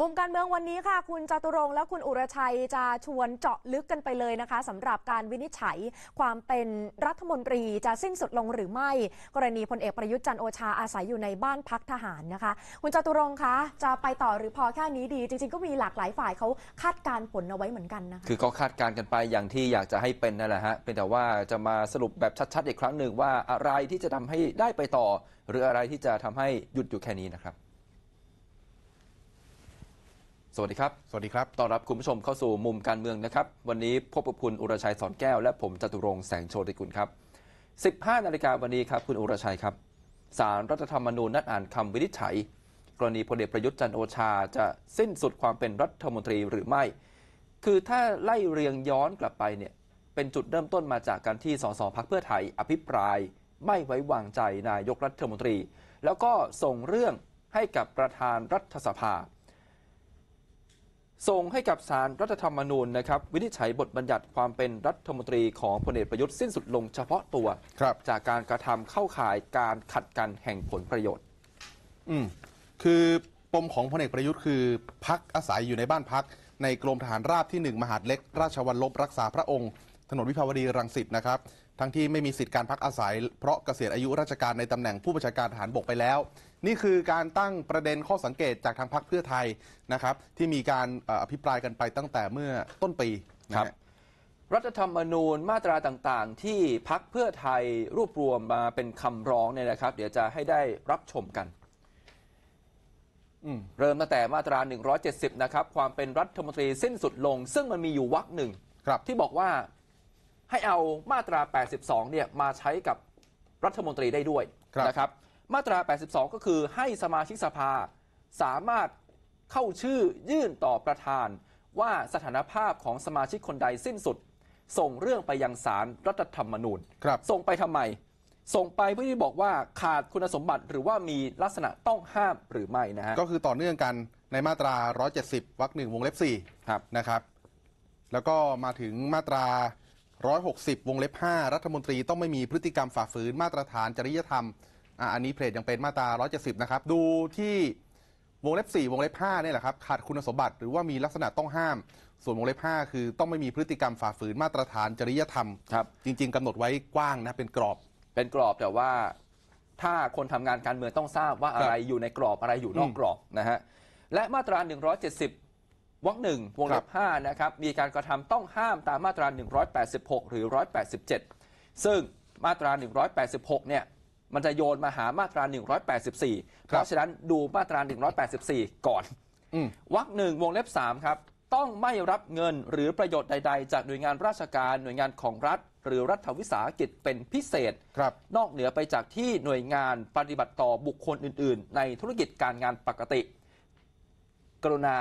มุมการเมืองวันนี้ค่ะ คุณจตุรงและคุณอุรชัย จะชวนเจาะลึกกันไปเลยนะคะสำหรับการวินิจฉัย ความเป็นรัฐมนตรีจะสิ้นสุดลงหรือไม่กรณีพลเอกประยุทธ์จันโอชาอาศัยอยู่ในบ้านพักทหารนะคะ คุณจตุรงคคะ จะไปต่อหรือพอแค่นี้ดี จริงๆ ก็มีหลากหลายฝ่ายเขาคาดการผลเอาไว้เหมือนกันนะคะคือเขาคาดการกันไปอย่างที่อยากจะให้เป็นนั่นแหละฮะเป็นแต่ว่าจะมาสรุปแบบชัด ๆ อีกครั้งหนึ่งว่าอะไรที่จะทำให้ได้ไปต่อ หรืออะไรที่จะทำให้หยุดอยู่แค่นี้นะครับสวัสดีครับ สวัสดีครับ ต้อนรับคุณผู้ชมเข้าสู่มุมการเมืองนะครับ วันนี้พบกับคุณอุรชัยสอนแก้วและผมจตุรงแสงโชติกุลครับ15 นาฬิกาวันนี้ครับคุณอุรชัยครับ สารรัฐธรรมนูญนัดอ่านคำวินิจฉัยกรณีพลเอกประยุทธ์จันโอชาจะสิ้นสุดความเป็นรัฐมนตรีหรือไม่ คือถ้าไล่เรียงย้อนกลับไปเนี่ยเป็นจุดเริ่มต้นมาจากการที่สสพักเพื่อไทยอภิปราย ไม่ไว้วางใจนายกรัฐมนตรี แล้วก็ส่งเรื่องให้กับประธานรัฐสภาส่งให้กับสารรัฐธรรมนูญนะครับวินิจฉัยบทบัญญัติความเป็นรัฐมนตรีของพลเอกประยุทธ์สิ้นสุดลงเฉพาะตัวครับจากการกระทำเข้าข่ายการขัดกันแห่งผลประโยชน์อืมคือปมของพลเอกประยุทธ์คือ พักอาศัยอยู่ในบ้านพัก ในกรมทหารราบที่ 1 มหาดเล็ก ราชวัลลบรักษาพระองค์ ถนนวิภาวดีรังสิตนะครับทั้งที่ไม่มีสิทธิ์การพักอาศัยเพราะเกษียณอายุราชการในตำแหน่งผู้บัญชาการทหารบกไปแล้วนี่คือการตั้งประเด็นข้อสังเกตจากทางพรรคเพื่อไทยนะครับ ที่มีการอภิปรายกันไปตั้งแต่เมื่อต้นปีนะครับรัฐธรรมนูญมาตราต่างๆที่พักเพื่อไทยรวบรวมมาเป็นคำร้องเนี่ยนะครับ เดี๋ยวจะให้ได้รับชมกัน เริ่มตั้งแต่มาตรา 170 นะครับความเป็นรัฐมนตรีสิ้นสุดลง ซึ่งมันมีอยู่วรรคหนึ่งที่บอกว่าให้เอามาตรา 82 เนี่ยมาใช้กับรัฐมนตรีได้ด้วยนะครับมาตรา 82 ก็คือให้สมาชิกสภาสามารถเข้าชื่อยื่นต่อประธานว่าสถานภาพของสมาชิกคนใดสิ้นสุด ส่งเรื่องไปยังศาลรรัฐธรรมนูญครับส่งไปทำไม ส่งไปเพื่อที่บอกว่าขาดคุณสมบัติหรือว่ามีลักษณะต้องห้ามหรือไม่นะฮะก็คือต่อเนื่องกันในมาตรา 170 วรรคหนึ่งวงเล็บ4ครับนะครับ แล้วก็มาถึงมาตรา 160 วงเล็บ 5 รัฐมนตรีต้องไม่มีพฤติกรรมฝ่าฝืนมาตรฐานจริยธรรมอันนี้เพลทยังเป็นมาตรา 170 นะครับ ดูที่วงเล็บ 4 วงเล็บ 5 เนี่ยแหละครับ ขาดคุณสมบัติ หรือว่ามีลักษณะต้องห้าม ส่วนวงเล็บ 5 คือต้องไม่มีพฤติกรรมฝ่าฝืนมาตรฐานจริยธรรม ครับ จริงๆกำหนดไว้กว้างนะเป็นกรอบ เป็นกรอบแต่ว่าถ้าคนทำงานการเมืองต้องทราบว่าอะไรอยู่ในกรอบอะไรอยู่นอกกรอบนะฮะ และมาตรา 170วงหนึ่งวงเล็บ 5 นะครับ มีการกระทำต้องห้ามตามมาตรา 186 หรือ 187 ซึ่งมาตรา 186 เนี่ยมันจะโยนมาหามาตรา 184 เพราะฉะนั้นดูมาตรา184 ก่อนอวักหนึ่งวงเล็บ 3 ครับ ต้องไม่รับเงินหรือประโยชน์ใดๆ จากหน่วยงานราชการหน่วยงานของรัฐ หรือรัฐวิสาหกิจเป็นพิเศษครับ นอกเหนือไปจากที่หน่วยงานปฏิบัติต่อบุคคลอื่นๆ ในธุรกิจการงานปกติ กรุณา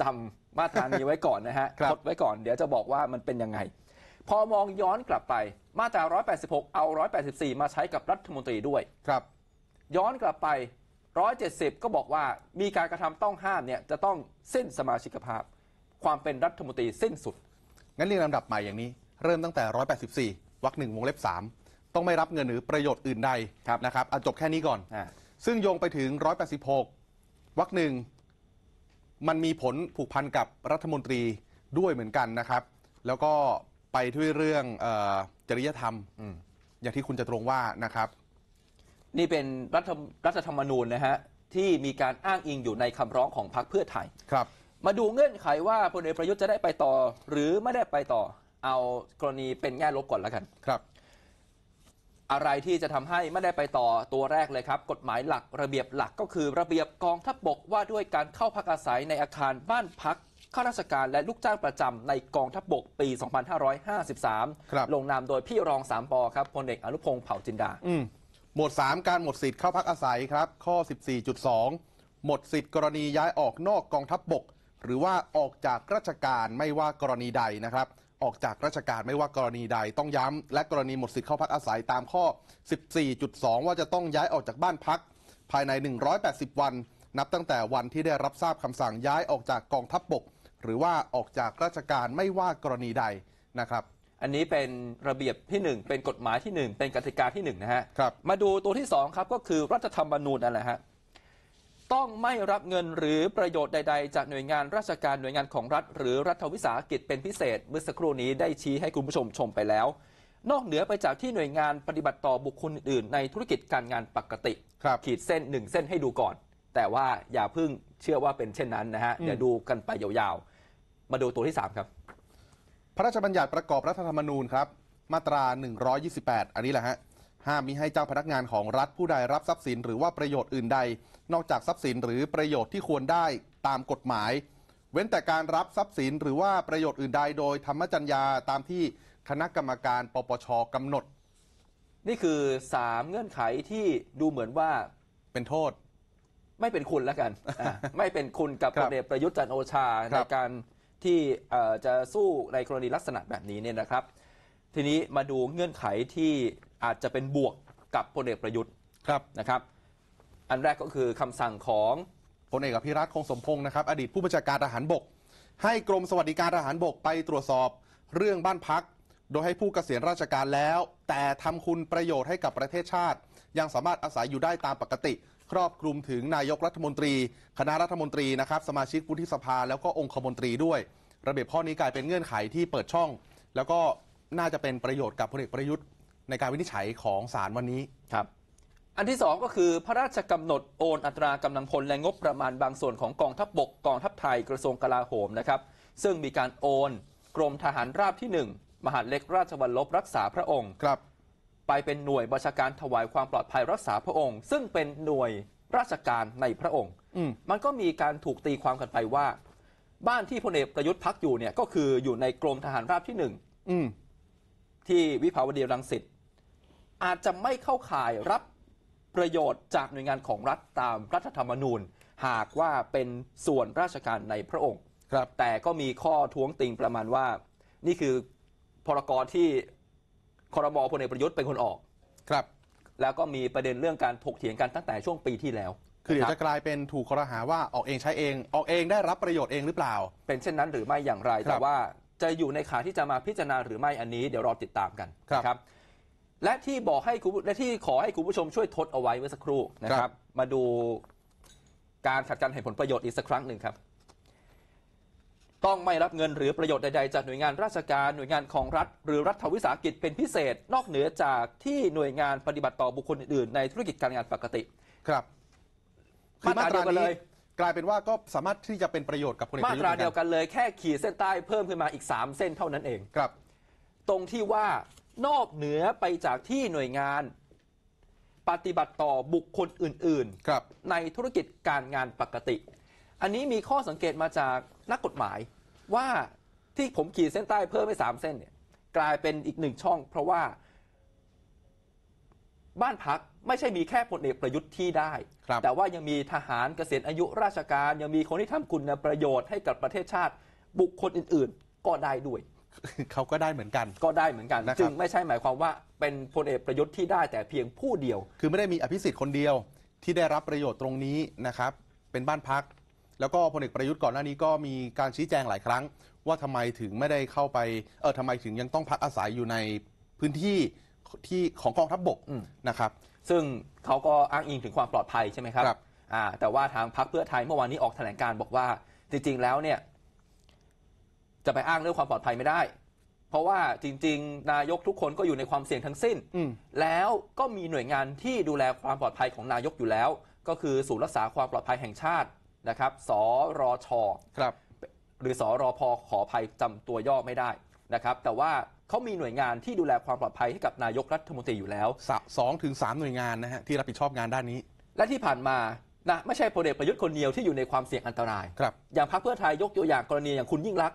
จำมาตรานี้ไว้ก่อนนะฮะจดไว้ก่อนเดี๋ยวจะบอกว่ามันเป็นยังไงพอมองย้อนกลับไปมาตรา186 เอา 184 มาใช้กับรัฐมนตรีด้วย ครับ ย้อนกลับไป 170 ก็บอกว่ามีการกระทำต้องห้ามเนี่ยจะต้องสิ้นสมาชิกภาพ ความเป็นรัฐมนตรีสิ้นสุด งั้นเรียงลำดับใหม่อย่างนี้เริ่มตั้งแต่ 184วรรคหนึ่งวงเล็บ 3 ต้องไม่รับเงินหรือประโยชน์อื่นใดนะครับเอาจบแค่นี้ก่อนอซึ่งโยงไปถึง 186วรรคหนึ่ง มันมีผลผูกพันกับรัฐมนตรีด้วยเหมือนกันนะครับ แล้วก็ไปด้วยเรื่องจริยธรรมอย่างที่คุณจะตรงว่านะครับ นี่เป็นรัฐรัฐธรรมนูญนะฮะ ที่มีการอ้างอิงอยู่ในคำร้องของพรรคเพื่อไทยครับ มาดูเงื่อนไขว่าพลเอกประยุทธ์จะได้ไปต่อ หรือไม่ได้ไปต่อเอากรณีเป็นแง่ลบก่อนแล้วกันครับ อะไรที่จะทำให้ไม่ได้ไปต่อตัวแรกเลยครับ กฎหมายหลักระเบียบหลักก็คือระเบียบกองทัพบกว่าด้วยการเข้าพักอาศัยในอาคารบ้านพักข้าราชการและลูกจ้างประจำในกองทัพบบกปี 2553 ลงนามโดยพี่รองสามปอครับพลเอกอนุพงศ์เผ่าจินดาหมวด3 การหมดสิทธิ์เข้าพักอาศัยครับ ข้อ 14.2 หมดสิทธิ์ กรณีย้ายออกนอกกองทัพบบก หรือว่าออกจากราชการไม่ว่ากรณีใดนะครับ ออกจากราชการไม่ว่ากรณีใดต้องย้ำและกรณีหมดสิทธิ์เข้าพักอาศัยตามข้อ 14.2 ว่าจะต้องย้ายออกจากบ้านพักภายใน 180 วันนับตั้งแต่วันที่ได้รับทราบคำสั่งย้ายออกจากกองทัพบบกหรือว่าออกจากราชการไม่ว่ากรณีใดนะครับ อันนี้เป็นระเบียบที่ 1 เป็นกฎหมายที่ 1 เป็นกติกาที่1นะฮะครับมาดูตัวที่2ครับก็คือรัฐธรรมนูญนั่นแหละฮะต้องไม่รับเงินหรือประโยชน์ใดๆ จากหน่วยงานราชการหน่วยงานของรัฐ หรือรัฐวิสาหกิจเป็นพิเศษเมื่อสักครู่นี้ ได้ชี้ให้คุณผู้ชมชมไปแล้ว นอกเหนือไปจากที่หน่วยงานปฏิบัติต่อบุคคลอื่น ในธุรกิจการงานปกติครับขีดเส้นหนึ่งเส้นให้ดูก่อน แต่ว่าอย่าเพิ่งเชื่อว่าเป็นเช่นนั้นนะฮะเดี๋ยวดูกันไปยาวๆมาดูตัวที่3ครับ พระราชบัญญัติประกอบรัฐธรรมนูญครับมาตรา 128 อันนี้แหละฮะห้ามมิให้เจ้าพนักงานของรัฐผู้ใดรับทรัพย์สินหรือว่าประโยชน์อื่นใด นอกจากทรัพย์สินหรือประโยชน์ที่ควรได้ตามกฎหมาย เว้นแต่การรับทรัพย์สินหรือว่าประโยชน์อื่นใดโดย ธรรมจัญญาตามที่คณะกรรมการ ปปชกำหนด นี่คือ3เงื่อนไขที่ดูเหมือนว่าเป็นโทษ ไม่เป็นคุณแล้วกันไม่เป็นคุณกับประพลเอกประยุทธ์จันโอชาในการที่จะสู้ในกรณีลักษณะแบบนี้เนี่ยนะครับ ทีนี้มาดูเงื่อนไขที่อาจจะเป็นบวกกับพลเอกประยุทธ์ครับนะครับ อันแรกก็คือคำสั่งของพลเอกพิรัตคงสมพงศ์นะครับ อดีตผู้บัญชาการทหารบก ให้กรมสวัสดิการทหารบกไปตรวจสอบเรื่องบ้านพัก โดยให้ผู้เกษียณราชการแล้ว แต่ทำคุณประโยชน์ให้กับประเทศชาติ ยังสามารถอาศัยอยู่ได้ตามปกติครอบคลุมถึงนายกรัฐมนตรี คณะรัฐมนตรีนะครับสมาชิกวุฒิสภาแล้วก็องคมนตรีด้วย ระเบียบข้อนี้กลายเป็นเงื่อนไขที่เปิดช่อง แล้วก็น่าจะเป็นประโยชน์กับพลเอกประยุทธ์ ในการวินิจฉัยของศาลวันนี้ครับ อันที่ 2 ก็คือพระราชกำหนดโอนอัตรากำลังพล และงบประมาณบางส่วนของกองทัพบบกกองทัพไทยกระทรวงกลาโหมนะครับ ซึ่งมีการโอน กรมทหารราบที่ 1 มหาดเล็กราชวัลลบรักษาพระองค์ครับไปเป็นหน่วยบัญชาการถวายความปลอดภัยรักษาพระองค์ ซึ่งเป็นหน่วยราชการในพระองค์ อืมันก็มีการถูกตีความกันไปว่า บ้านที่พลเอกประยุทธ์พักอยู่เนี่ยก็คืออยู่ในกรมทหารราบที่หนึ่งที่วิภาวดีรังสิตอาจจะไม่เข้าข่ายรับประโยชน์จากหน่วยงานของรัฐตามรัฐธรรมนูญ หากว่าเป็นส่วนราชการในพระองค์ ครับแต่ก็มีข้อท้วงติงประมาณว่า นี่คือพรกรที่คอรมอพลเอกประยุทธ์เป็นคนออก ครับ แล้วก็มีประเด็นเรื่องการถกเถียงกันตั้งแต่ช่วงปีที่แล้ว คือเดี๋ยวจะกลายเป็นถูกคอรหาว่าออกเองใช้เอง ออกเองได้รับประโยชน์เองหรือเปล่า เป็นเช่นนั้นหรือไม่อย่างไรรแต่ว่าจะอยู่ในขาที่จะมาพิจารณาหรือไม่อันนี้เดี๋ยวรอติดตามกันครรบและที่บอกให้คุณและที่ขอให้คุณผู้ชมช่วยทดเอาไว้เมื่อสักครู่นะครับ มาดูการขัดกันเห็นผลประโยชน์อีกสักครั้งหนึ่งครับต้องไม่รับเงินหรือประโยชน์ใด ๆ จากหน่วยงานราชการหน่วยงานของรัฐ หรือรัฐวิสาหกิจเป็นพิเศษ นอกเหนือจากที่หน่วยงานปฏิบัติต่อบุคคลอื่นในธุรกิจการงานปกติครับคือมาตราเดียวกันเลยกลายเป็นว่าก็สามารถที่จะเป็นประโยชน์กับคนมาตราเดียวกันเลยแค่ขีดเส้นใต้เพิ่มขึ้นมาอีก 3 เส้นเท่านั้นเองครับ ตรงที่ว่านอกเหนือไปจากที่หน่วยงานปฏิบัติต่อบุคคลอื่นๆในธุรกิจการงานปกติ อันนี้มีข้อสังเกตมาจากนักกฎหมายว่าที่ผมขีดเส้นใต้เพิ่มไปสามเส้นเนี่ยกลายเป็นอีกหนึ่งช่อง เพราะว่าบ้านพักไม่ใช่มีแค่พลเอกประยุทธ์ที่ได้ แต่ว่ายังมีทหารเกษียณอายุราชการยังมีคนที่ทำคุณประโยชน์ให้กับประเทศชาติบุคคลอื่น ๆก็ได้ด้วยเขาก็ได้เหมือนกันก็ได้เหมือนกันจึงไม่ใช่หมายความว่าเป็นพลเอกประยุทธ์ที่ได้แต่เพียงผู้เดียว คือไม่ได้มีอภิสิทธิ์คนเดียวที่ได้รับประโยชน์ตรงนี้นะครับ เป็นบ้านพักแล้วก็พลเอกประยุทธ์ก่อนหน้านี้ก็มีการชี้แจงหลายครั้ง ว่าทำไมถึงไม่ได้เข้าไป เออทำไมถึงยังต้องพักอาศัยอยู่ในพื้นที่ที่ของกองทัพบบกนะครับ ซึ่งเขาก็อ้างอิงถึงความปลอดภัยใช่ไหมครับรบแต่ว่าทางพักเพื่อไทยเมื่อวานนี้ออกแถลงการบอกว่า จริงๆแล้วเนี่ย จะไปอ้างเรื่องความปลอดภัยไม่ได้ เพราะว่าจริง ๆ นายกทุกคนก็อยู่ในความเสี่ยงทั้งสิ้นแล้วก็มีหน่วยงานที่ดูแลความปลอดภัยของนายกอยู่แล้ว ก็คือศูนย์รักษาความปลอดภัยแห่งชาตินะครับ สรชครับ หรือ สรพ ขอภัยจำตัวย่อไม่ได้นะครับ แต่ว่าเขามีหน่วยงานที่ดูแลความปลอดภัยให้กับนายกรัฐมนตรีอยู่แล้วสองถึงสามหน่วยงานนะฮะที่รับผิดชอบงานด้านนี้ และที่ผ่านมานะไม่ใช่พลเอกประยุทธ์คนเดียวที่อยู่ในความเสี่ยงอันตรายครับอย่างพรรคเพื่อไทยยกตัวอย่างกรณีอย่างคุณยิ่งรัก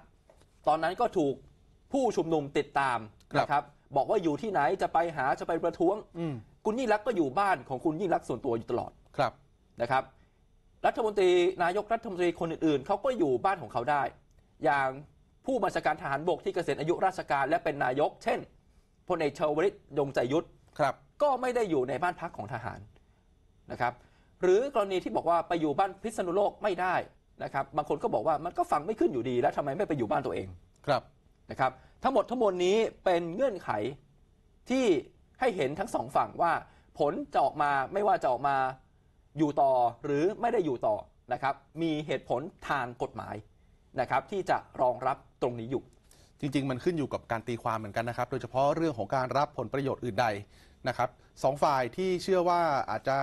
ตอนนั้นก็ถูกผู้ชุมนุมติดตามนะครับบอกว่าอยู่ที่ไหนจะไปหาจะไปประท้วงอืคุณยิ่งรักก็อยู่บ้าน ของคุณยิ่งรักส่วนตัวอยู่ตลอดครับนะครับรัฐมนตรีนายกรัฐมนตรีคนอื่นๆ เขาก็อยู่บ้านของเขาได้ อย่างผู้บัญชาการทหารบกที่เกษียณอายุราชการและเป็นนายก เช่นพลเอกชวลิตยงใจยุทธครับก็ไม่ได้อยู่ในบ้านพักของทหารนะครับหรือกรณีที่บอกว่าไปอยู่บ้านพิษณุโลกไม่ได้นะครับ บางคนก็บอกว่ามันก็ฟังไม่ขึ้นอยู่ดีแล้วทำไมไม่ไปอยู่บ้านตัวเองครับนะครับทั้งหมดทั้งมวลนี้เป็นเงื่อนไขที่ให้เห็นทั้งสองฝั่งว่าผลจะออกมาไม่ว่าจะออกมาอยู่ต่อหรือไม่ได้อยู่ต่อนะครับ มีเหตุผลทางกฎหมายนะครับ ที่จะรองรับตรงนี้อยู่ จริงๆมันขึ้นอยู่กับการตีความเหมือนกันนะครับ โดยเฉพาะเรื่องของการรับผลประโยชน์อื่นใดนะครับสองฝ่ายที่เชื่อว่าอาจจะ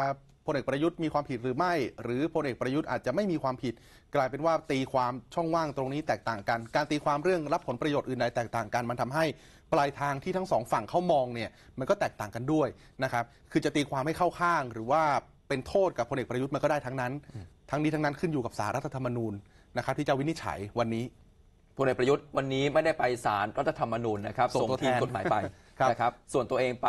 พลเอกประยุทธ์มีความผิดหรือไม่ หรือพลเอกประยุทธ์อาจจะไม่มีความผิด กลายเป็นว่าตีความช่องว่างตรงนี้แตกต่างกัน การตีความเรื่องรับผลประโยชน์อื่นใดแตกต่างกัน มันทำให้ปลายทางที่ทั้งสองฝั่งเขามองเนี่ยมันก็แตกต่างกันด้วยนะครับ คือจะตีความให้เข้าข้างหรือว่าเป็นโทษกับพลเอกประยุทธ์มันก็ได้ทั้งนั้น ทั้งนี้ทั้งนั้นขึ้นอยู่กับสารรัฐธรรมนูญนะครับที่จะวินิจฉัยวันนี้พลเอกประยุทธ์วันนี้ไม่ได้ไปสารรัฐธรรมนูญนะครับส่งทีมกฎหมายไปนะครับส่วนตัวเองไป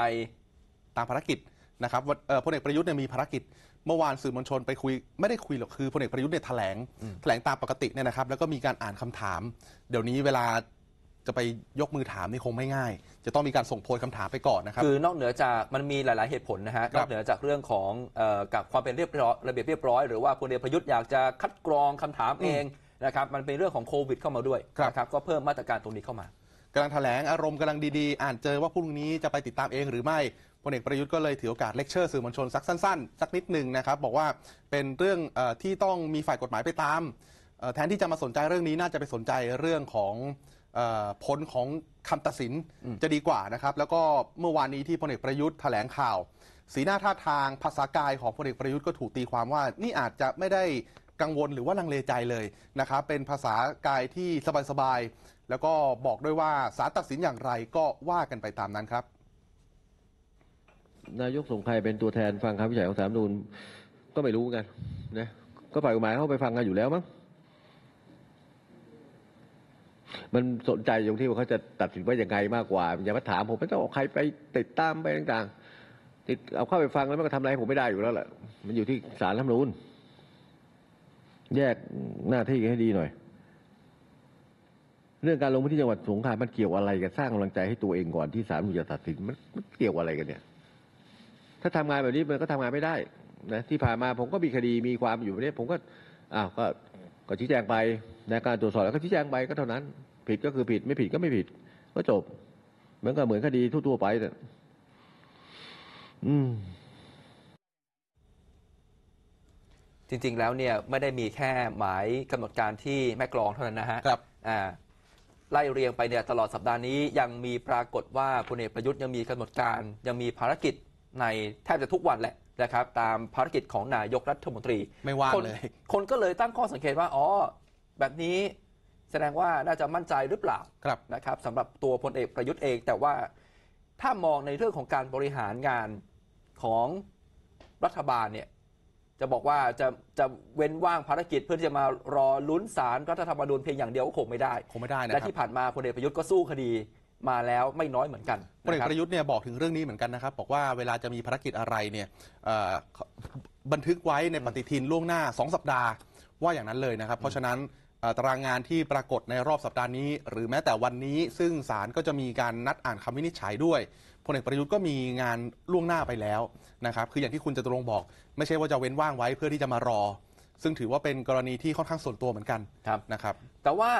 ตามภารกิจนะครับพลเอกประยุทธ์เนี่ยมีภารกิจ เมื่อวานสื่อมวลชนไปคุยไม่ได้คุยหรอกคือพลเอกประยุทธ์เนี่ยแถลงแถลงตามปกติเนี่ยนะครับแล้วก็มีการอ่านคำถาม เดี๋ยวนี้เวลาจะไปยกมือถามนี่คงไม่ง่าย จะต้องมีการส่งโพลคำถามไปก่อนนะครับ คือนอกเหนือจากมันมีหลายๆ เหตุผลนะฮะนอกเหนือจากเรื่องของออกับความเป็นเรียบร้อยระเบียบเรียบร้อยหรือว่าพลเอกประยุทธ์อยากจะคัดกรองคำถามเองนะครับมันเป็นเรื่องของโควิด เข้ามาด้วยครับนะครับก็เพิ่มมาตรการตรงนี้เข้ามากำลังแถลงอารมณ์กำลังดีๆ อ่านเจอว่าพรุ่งนี้จะไปติดตามเองหรือไม่พลเอกประยุทธ์ก็เลยถือโอกาสเลคเชอร์สื่อมวลชนสักสั้นๆสักนิดหนึ่งนะครับบอกว่าเป็นเรื่องอที่ต้องมีฝ่ายกฎหมายไปตาม แทนที่จะมาสนใจเรื่องนี้น่าจะไปสนใจเรื่องของผลของคำตัดสินจะดีกว่านะครับ แล้วก็เมื่อวานนี้ที่พลเอกประยุทธ์แถลงข่าว สีหน้าท่าทางภาษากายของพลเอกประยุทธ์ก็ถูกตีความว่านี่อาจจะไม่ได้กังวลหรือว่าลังเลใจเลยนะครับเป็นภาษากายที่สบายๆแล้วก็บอกด้วยว่าสารตัดสินอย่างไรก็ว่ากันไปตามนั้นครับนายกส่งใครเป็นตัวแทนฟังคำวิจัยของสามนูนก็ไม่รู้นกันนะก็ฝ่ายกฎหมายเข้าไปฟังกันอยู่แล้วมั้งมันสนใจตรงที่ว่าเขาจะตัดสินว่ายังไงมากกว่าอย่ามาถามผมไม่ต้องเอาใครไปติดตามไปต่างๆติดเอาเข้าไปฟังแล้วมันก็ทำอะไรผมไม่ได้อยู่แล้วแหละ มันอยู่ที่สารรัฐมนูลแยกหน้าที่ให้ดีหน่อย เรื่องการลงพื้นที่จังหวัดสงขลามันเกี่ยวอะไรกันสร้างกำลังใจให้ตัวเองก่อนที่ศาลจะตัดสินมันเกี่ยวอะไรกันเนี่ยถ้าทำงานแบบนี้มันก็ทำงานไม่ได้ นะที่ผ่านมาผมก็มีคดีมีความอยู่เนี้ผมก็อ้าวก็ก็ชี้แจงไปในการตรวจสอบแล้วก็ชี้แจงไปก็เท่านั้นผิดก็คือผิดไม่ผิดก็ไม่ผิดก็จบ เหมือนกับเหมือนคดีทั่วๆไปเนี่ยจริงๆแล้วเนี่ย ไม่ได้มีแค่หมายกำหนดการที่แม่กลองเท่านั้นนะฮะครับ อ่า ไล่เรียงไปเนี่ยตลอดสัปดาห์นี้ ยังมีปรากฏว่าพลเอกประยุทธ์ ยังมีกำหนดการ ยังมีภารกิจในแทบจะทุกวันแหละนะครับ ตามภารกิจของนายกรัฐมนตรี ไม่ว่างเลย คนก็เลยตั้งข้อสังเกตว่าอ๋อแบบนี้แสดงว่าน่าจะมั่นใจหรือเปล่าครับนะครับสำหรับตัวพลเอกประยุทธ์เองแต่ว่าถ้ามองในเรื่องของการบริหารงานของรัฐบาลเนี่ยจะบอกว่าจะจะเว้นว่างภารกิจเพื่อที่จะมารอลุ้นสารรัฐธรรมนูญเพียงอย่างเดียวก็คงไม่ได้คงไม่ได้นะและที่ผ่านมาพลเอกประยุทธ์ก็สู้คดีมาแล้วไม่น้อยเหมือนกันพลเอกประยุทธ์เนี่ยบอกถึงเรื่องนี้เหมือนกันนะครับ บอกว่าเวลาจะมีภารกิจอะไรเนี่ยบันทึกไว้ในปฏิทินล่วงหน้า 2 สัปดาห์ว่าอย่างนั้นเลยนะครับ เพราะฉะนั้นตารางงานที่ปรากฏในรอบสัปดาห์นี้หรือแม้แต่วันนี้ ซึ่งศาลก็จะมีการนัดอ่านคำวินิจฉัยด้วยพลเอกประยุทธ์ก็มีงานล่วงหน้าไปแล้วนะครับคืออย่างที่คุณจะตรงบอก ไม่ใช่ว่าจะเว้นว่างไว้เพื่อที่จะมารอ ซึ่งถือว่าเป็นกรณีที่ค่อนข้างส่วนตัวเหมือนกันนะครับแต่ว่า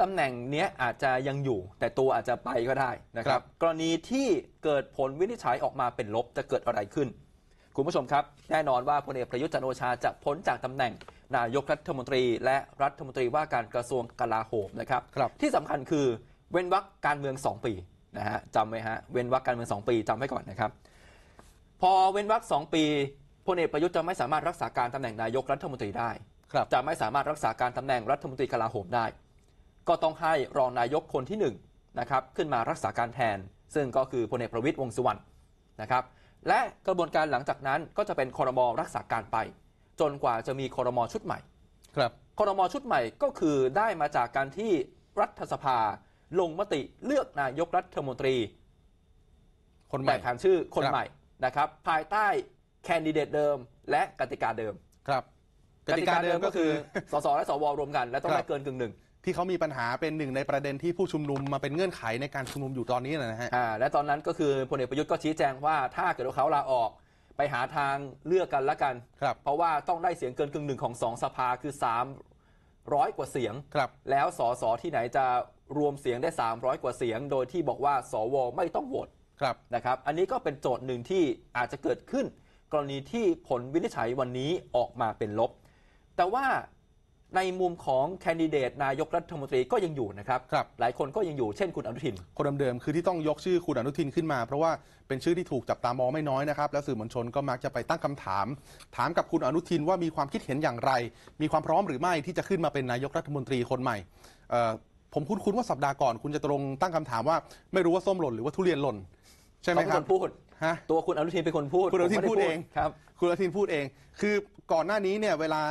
ตำแหน่งเนี้ยอาจจะยังอยู่ แต่ตัวอาจจะไปก็ได้นะครับกรณีที่เกิดผลวินิจฉัยออกมาเป็นลบจะเกิดอะไรขึ้น คุณผู้ชมครับแน่นอนว่าพลเอกประยุทธ์จันโอชาจะพ้นจากตำแหน่งนายกรัฐมนตรีและรัฐมนตรีว่าการกระทรวงกลาโหมนะครับรบที่สำคัญคือเว้นวรรคการเมือง 2 ปีนะฮะจำไว้ฮะเว้นวรรคการเมือง 2 ปี จำไว้ก่อนนะครับพอเว้นวรรคงปีพลเอกประยุทธ์จะไม่สามารถรักษาการตำแหน่งนายกรัฐมนตรีได้จะไม่สามารถรักษาการตำแหน่งรัฐมนตรีกลาโหมได้ ก็ต้องให้รองนายกคนที่1นนะครับขึ้นมารักษาการแทน ซึ่งก็คือพลเอกประวิตยวงสุวรรณนะครับและกระบวนการหลังจากนั้นก็จะเป็นคอรมอรักษาการไปจนกว่าจะมีคอรมอชุดใหม่ ครับคอรมอชุดใหม่ก็คือได้มาจากการที่รัฐสภา ลงมติเลือกนายกรัฐมนตรี คนใหม่ผ่านชื่อคนใหม่นะครับภายใต้แคนดิเดตเดิมและกติกาเดิม ครับ กติกาเดิมก็คือ สสและสวรวมกันและต้องได้เกินกึ่งหนึ่งที่เขามีปัญหาเป็นหนึ่งในประเด็นที่ผู้ชุมนุมมาเป็นเงื่อนไขในการชุมนุมอยู่ตอนนี้นะฮะและตอนนั้นก็คือพลเอกประยุทธ์ก็ชี้แจงว่าถ้าเกิดเขาลาออกไปหาทางเลือกกันละกันครับเพราะว่าต้องได้เสียงเกินกึ่งหนึ่งของสองสภาคือ 300 กว่าเสียงครับแล้วสสที่ไหนจะรวมเสียงได้ 300 กว่าเสียง โดยที่บอกว่าสว ไม่ต้องโหวตครับนะครับ อันนี้ก็เป็นโจทย์หนึ่งที่อาจจะเกิดขึ้น กรณีที่ผลวินิจฉัยวันนี้ออกมาเป็นลบ แต่ว่าในมุมของแคนดิเดตนายกรัฐมนตรีก็ยังอยู่นะครับรบหลายคนก็ยังอยู่เช่นคุณอนุทิน คนเดิมๆคือที่ต้องยกชื่อคุณอนุทินขึ้นมาเพราะว่าเป็นชื่อที่ถูกจับตามองไม่น้อยนะครับ และสื่อมวลชนก็มักจะไปตั้งคำถาม ถามกับคุณอนุทินว่ามีความคิดเห็นอย่างไร มีความพร้อมหรือไม่ที่จะขึ้นมาเป็นนายกรัฐมนตรีคนใหม่ผมคุ้นๆว่าสัปดาห์ก่อน คุณจะตรงตั้งคำถามว่าไม่รู้ว่าส้มหล่นหรือว่าทุเรียนหล่น ใช่ไหมครับพูดตัวคุณอนุทินเป็นคนพูดคุณอนุทินพูดเองครับ คุณอนุทินพูดเอง คือก่อนหน้านี้เนี่ยเวลา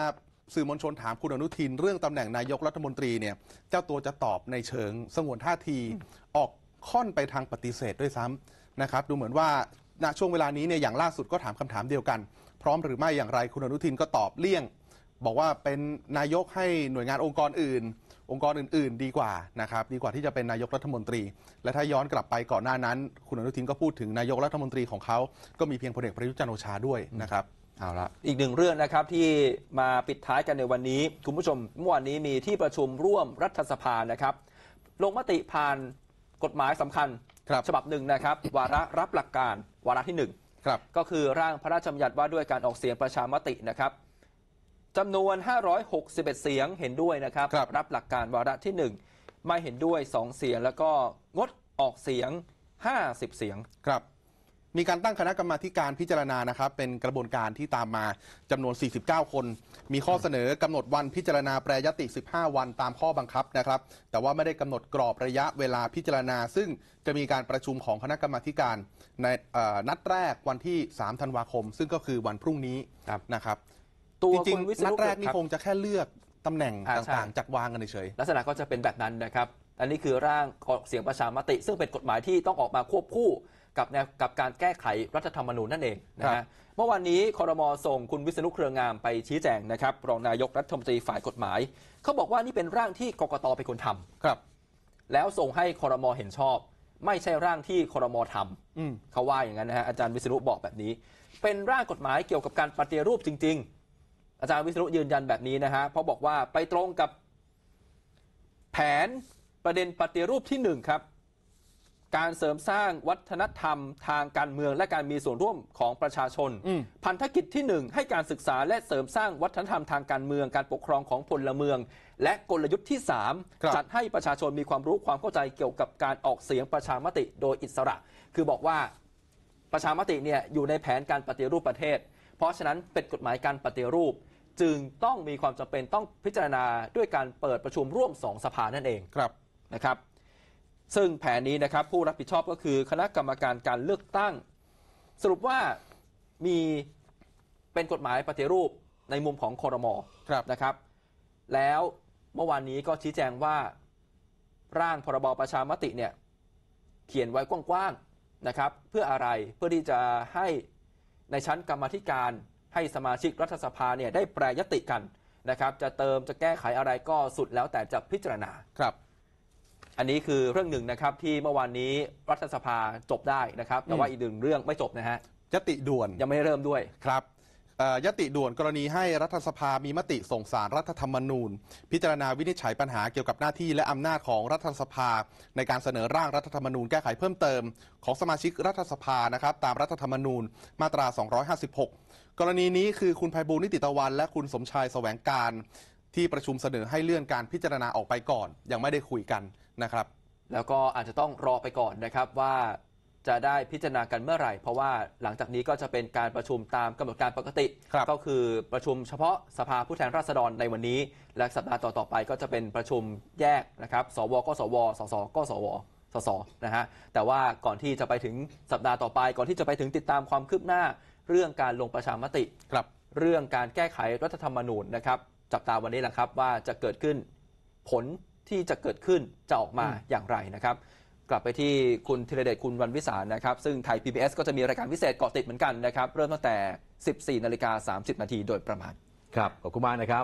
สื่อมวลชนถามคุณอนุทินเรื่องตำแหน่งนายกรัฐมนตรีเนี่ยเจ้าตัวจะตอบในเชิงสงวนท่าที ออกค่อนไปทางปฏิเสธด้วยซ้ำนะครับ ดูเหมือนว่าณช่วงเวลานี้เนี่ยอย่างล่าสุดก็ถามคำถามเดียวกัน พร้อมหรือไม่อย่างไร คุณอนุทินก็ตอบเลี่ยง บอกว่าเป็นนายกให้หน่วยงานองค์กรอื่น องค์กรอื่นๆ ดีกว่านะครับดีกว่าที่จะเป็นนายกรัฐมนตรี และถ้าย้อนกลับไปก่อนหน้านั้น คุณอนุทินก็พูดถึงนายกรัฐมนตรีของเขาก็มีเพียงพลเอกประยุทธ์จันโอชาด้วยนะครับเอาละอีกหนึ่งเรื่องนะครับที่มาปิดท้ายกันในวันนี้ คุณผู้ชมเมื่อวานนี้มีที่ประชุมร่วมรัฐสภานะครับลงมติผ่านกฎหมายสำคัญคฉบับหนึ่งนะครับ วาระรับหลักการ วาระที่หนึ่งก็คือร่างพระราชบัญญัติว่าด้วยการออกเสียงประชามตินะครับจำนวน 561 เสียงเห็นด้วยนะครับรบรับหลักการวาระที่ 1 ไม่เห็นด้วย 2 เสียง แล้วก็งดออกเสียง 50 เสียงครับมีการตั้งคณะกรรมาการพิจารณานะครับเป็นกระบวนการที่ตามมาจำนวน 49 คน มีข้อเสนอกำหนดวันพิจารณาแปรยติ 15 วันตามข้อบังคับนะครับแต่ว่าไม่ได้กำหนดกรอบระยะเวลาพิจารณาซึ่งจะมีการประชุมของคณะกรรมาการในนัดแรกวันที่ 3 ธันวาคม ซึ่งก็คือวันพรุ่งนี้นะครับตัวจริงนัดแรกนี่คงจะแค่เลือกตำแหน่งต่างๆจากวางกันเฉย ลักษณะก็จะเป็นแบบนั้นนะครับ อันนี้คือร่างเสียงประชามติ ซึ่งเป็นกฎหมายที่ต้องออกมาควบคู่กับกับการแก้ไขรัฐธรรมนูญนั่นเองนะฮะเมื่อวานนี้คอรมอส่งคุณวิศนุเครืองามไปชี้แจงนะครับรองนายกรัฐมนตรีฝ่ายกฎหมาย เขาบอกว่านี่เป็นร่างที่กกตเป็นคนทำครับ แล้วส่งให้คอรมอเห็นชอบ ไม่ใช่ร่างที่คอรมอทำเขาว่าอย่างนั้นนะฮะอาจารย์วิศนุบอกแบบนี้ เป็นร่างกฎหมายเกี่ยวกับการปฏิรูปจริง ๆ อาจารย์วิศนุยืนยันแบบนี้นะฮะเพราะบอกว่าไปตรงกับ แผนประเด็นปฏิรูปที่หนึ่งครับการเสริมสร้างวัฒนธรรมทางการเมืองและการมีส่วนร่วมของประชาชน พันธกิจที่ 1 ให้การศึกษาและเสริมสร้างวัฒนธรรมทางการเมือง การปกครองของพลเมือง และกลยุทธ์ที่ 3 จัดให้ประชาชนมีความรู้ความเข้าใจเกี่ยวกับการออกเสียงประชามติโดยอิสระ คือบอกว่าประชามติเนี่ยอยู่ในแผนการปฏิรูปประเทศ เพราะฉะนั้นเป็นกฎหมายการปฏิรูป จึงต้องมีความจำเป็นต้องพิจารณาด้วยการเปิดประชุมร่วมสองสภานั่นเองครับนะครับซึ่งแผนนี้นะครับ ผู้รับผิดชอบก็คือคณะกรรมการการเลือกตั้ง สรุปว่ามีเป็นกฎหมายปฏิรูปในมุมของคอรมอรนะครับ แล้วเมื่อวานนี้ก็ชี้แจงว่าร่างพรบประชามติเนี่ย เขียนไว้กว้างๆนะครับ เพื่ออะไรเพื่อที่จะให้ในชั้นกรรมธิการ ให้สมาชิกรัฐสภาเนี่ยได้แปรยติกันนะครับ จะเติมจะแก้ไขอะไรก็สุดแล้วแต่จะพิจารณาครับอันนี้คือเรื่องหนึ่งนะครับที่เมื่อวานนี้รัฐสภาจบได้นะครับ แต่ว่าอีกหนึ่งเรื่องไม่จบนะฮะยติด่วนยังไม่เริ่มด้วยครับยติด่วนกรณีให้รัฐสภามีมติส่งสารรัฐธรรมนูญ พิจารณาวินิจฉัยปัญหาเกี่ยวกับหน้าที่ และอำนาจของรัฐสภา ในการเสนอร่างรัฐธรรมนูญแก้ไขเพิ่มเติมของสมาชิกรัฐสภานะครับตามรัฐธรรมนูญมาตรา 256 กรณีนี้คือคุณภัยบูลนิติตะวันและคุณสมชายแสวงการที่ประชุมเสนอให้เลื่อนการพิจารณาออกไปก่อน ยังไม่ได้คุยกันนะครับ แล้วก็อาจจะต้องรอไปก่อนนะครับว่าจะได้พิจารณากันเมื่อไหร่ เพราะว่าหลังจากนี้ก็จะเป็นการประชุมตามกำหนดการปกติ ก็คือประชุมเฉพาะสภาผู้แทนราษฎรในวันนี้ และสัปดาห์ต่อๆไปก็จะเป็นประชุมแยกนะครับ สวก็สว สสก็สว สสนะฮะ แต่ว่าก่อนที่จะไปถึงสัปดาห์ต่อไป ก่อนที่จะไปถึงติดตามความคืบหน้า เรื่องการลงประชามติครับเรื่องการแก้ไขรัฐธรรมนูญนะครับจับตาวันนี้แหละครับว่าจะเกิดขึ้นผลที่จะเกิดขึ้นจะออกมาอย่างไรนะครับ กลับไปที่คุณธีรเดชคุณวันวิสานะครับ ซึ่งไทย PBS ก็จะมีรายการพิเศษเกาะติดเหมือนกันนะครับเริ่มตั้งแต่ 14 นาฬิกา 30 นาทีโดยประมาณ ครับ ขอบคุณมากนะครับ